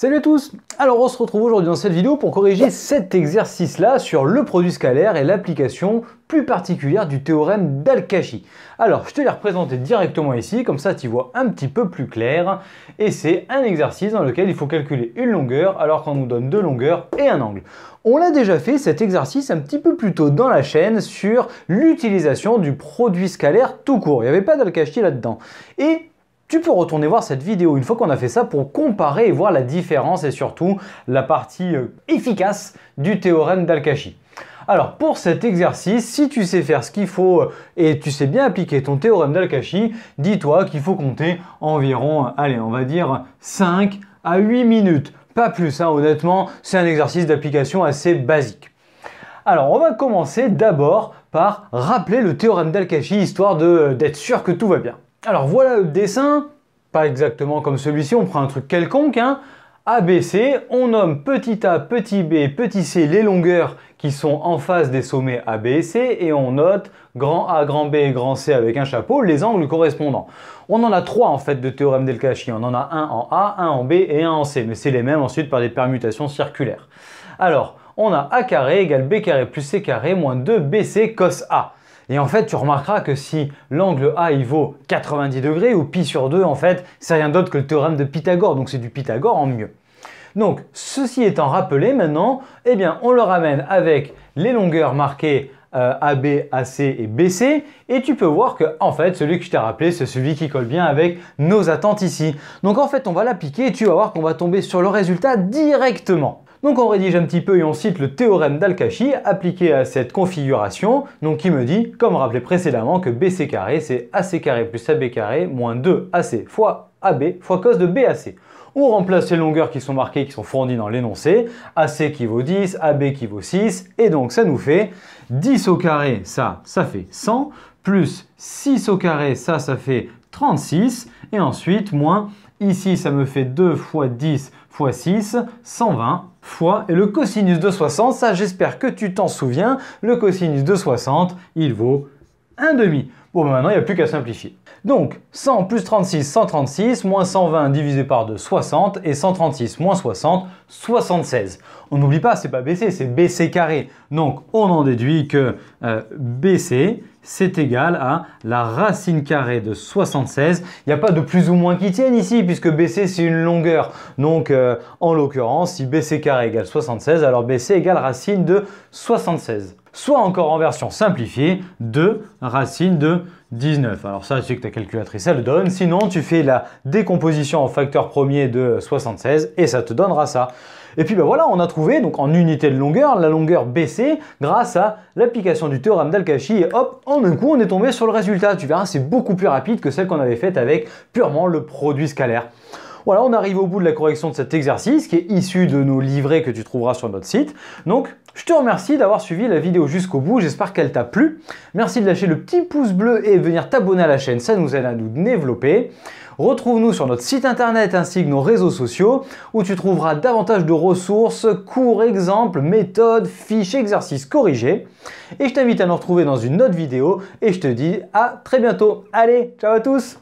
Salut à tous Alors on se retrouve aujourd'hui dans cette vidéo pour corriger cet exercice-là sur le produit scalaire et l'application plus particulière du théorème dal Alors je te l'ai représenté directement ici, comme ça tu vois un petit peu plus clair. Et c'est un exercice dans lequel il faut calculer une longueur alors qu'on nous donne deux longueurs et un angle. On l'a déjà fait cet exercice un petit peu plus tôt dans la chaîne sur l'utilisation du produit scalaire tout court. Il n'y avait pas dal là-dedans. Et tu peux retourner voir cette vidéo une fois qu'on a fait ça pour comparer et voir la différence et surtout la partie euh, efficace du théorème dal Alors pour cet exercice, si tu sais faire ce qu'il faut euh, et tu sais bien appliquer ton théorème dal dis-toi qu'il faut compter environ, allez on va dire 5 à 8 minutes. Pas plus, hein, honnêtement, c'est un exercice d'application assez basique. Alors on va commencer d'abord par rappeler le théorème dal histoire d'être sûr que tout va bien. Alors voilà le dessin, pas exactement comme celui-ci, on prend un truc quelconque, hein. ABC, on nomme petit a, petit b, petit c les longueurs qui sont en face des sommets ABC et C et on note grand A, grand B et grand C avec un chapeau les angles correspondants. On en a trois en fait de théorème del on en a un en A, un en B et un en C, mais c'est les mêmes ensuite par des permutations circulaires. Alors, on a A carré égale B carré plus C carré moins 2BC cos A. Et en fait, tu remarqueras que si l'angle A il vaut 90 degrés ou pi sur 2, en fait, c'est rien d'autre que le théorème de Pythagore, donc c'est du Pythagore en mieux. Donc, ceci étant rappelé maintenant, eh bien, on le ramène avec les longueurs marquées euh, AB, AC et BC, et tu peux voir que, en fait, celui que je t'ai rappelé, c'est celui qui colle bien avec nos attentes ici. Donc, en fait, on va l'appliquer et tu vas voir qu'on va tomber sur le résultat directement. Donc on rédige un petit peu et on cite le théorème dal appliqué à cette configuration, donc qui me dit, comme rappelé précédemment, que BC carré c'est AC carré plus AB carré moins 2AC fois AB fois cos de BAC. On remplace les longueurs qui sont marquées, qui sont fournies dans l'énoncé, AC qui vaut 10, AB qui vaut 6, et donc ça nous fait 10 au carré, ça, ça fait 100, plus 6 au carré, ça, ça fait 36, et ensuite moins Ici, ça me fait 2 fois 10 fois 6, 120 fois, et le cosinus de 60, ça j'espère que tu t'en souviens, le cosinus de 60, il vaut 1 demi. Bon, ben, maintenant, il n'y a plus qu'à simplifier. Donc, 100 plus 36, 136, moins 120 divisé par 2, 60, et 136 moins 60, 76. On n'oublie pas, c'est pas BC, c'est BC carré. Donc, on en déduit que euh, BC, c'est égal à la racine carrée de 76. Il n'y a pas de plus ou moins qui tienne ici, puisque BC c'est une longueur. Donc euh, en l'occurrence, si BC carré égale 76, alors BC égale racine de 76. Soit encore en version simplifiée, de racine de 19. Alors ça, tu sais que ta calculatrice, elle donne. Sinon, tu fais la décomposition en facteur premier de 76 et ça te donnera ça. Et puis ben voilà, on a trouvé donc en unité de longueur la longueur baissée grâce à l'application du théorème dal et hop, en un coup on est tombé sur le résultat. Tu verras, c'est beaucoup plus rapide que celle qu'on avait faite avec purement le produit scalaire. Voilà, on arrive au bout de la correction de cet exercice qui est issu de nos livrets que tu trouveras sur notre site. Donc, je te remercie d'avoir suivi la vidéo jusqu'au bout, j'espère qu'elle t'a plu. Merci de lâcher le petit pouce bleu et de venir t'abonner à la chaîne, ça nous aide à nous développer. Retrouve-nous sur notre site internet ainsi que nos réseaux sociaux où tu trouveras davantage de ressources, cours, exemples, méthodes, fiches, exercices corrigés. Et je t'invite à nous retrouver dans une autre vidéo et je te dis à très bientôt. Allez, ciao à tous